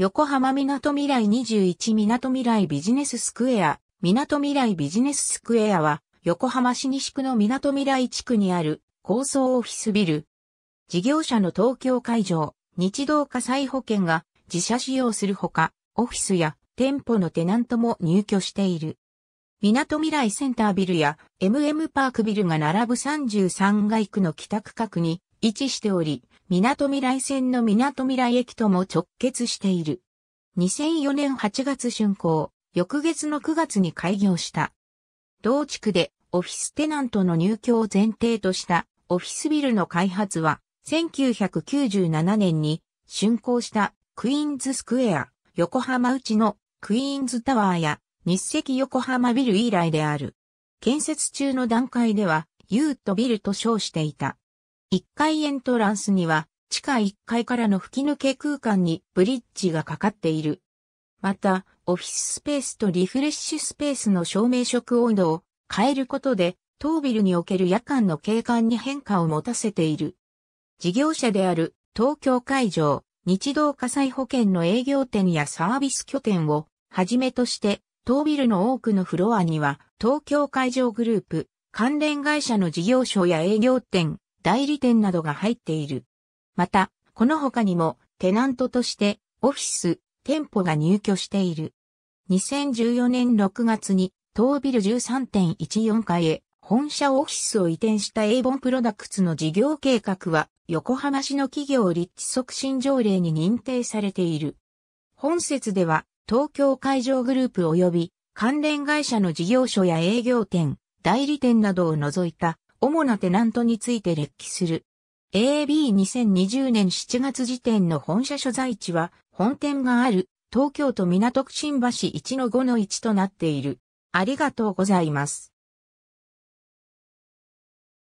横浜みなとみらい21みなとみらいビジネススクエア、みなとみらいビジネススクエアは、横浜市西区のみなとみらい地区にある高層オフィスビル。事業者の東京会場、日動火災保険が自社使用するほか、オフィスや店舗のテナントも入居している。みなとみらいセンタービルや MM パークビルが並ぶ33街区の帰区画に位置しており、港未来線の港未来駅とも直結している。2004年8月竣工、翌月の9月に開業した。同地区でオフィステナントの入居を前提としたオフィスビルの開発は、1997年に竣工したクイーンズスクエア、横浜内のクイーンズタワーや日赤横浜ビル以来である。建設中の段階では、ユートビルと称していた。1階エントランスには、地下1階からの吹き抜け空間にブリッジがかかっている。また、オフィススペースとリフレッシュスペースの照明色温度を変えることで、当ビルにおける夜間の景観に変化を持たせている。事業者である東京会場、日動火災保険の営業店やサービス拠点をはじめとして、当ビルの多くのフロアには東京会場グループ、関連会社の事業所や営業店、代理店などが入っている。また、この他にもテナントとしてオフィス、店舗が入居している。2014年6月に当ビル13.14階へ本社オフィスを移転したエイボンプロダクツの事業計画は横浜市の企業立地促進条例に認定されている。本節では東京海上グループ及び関連会社の事業所や営業店、代理店などを除いた主なテナントについて列記する。AB2020 年7月時点の本社所在地は、本店がある東京都港区新橋1-5-1となっている。ありがとうございます。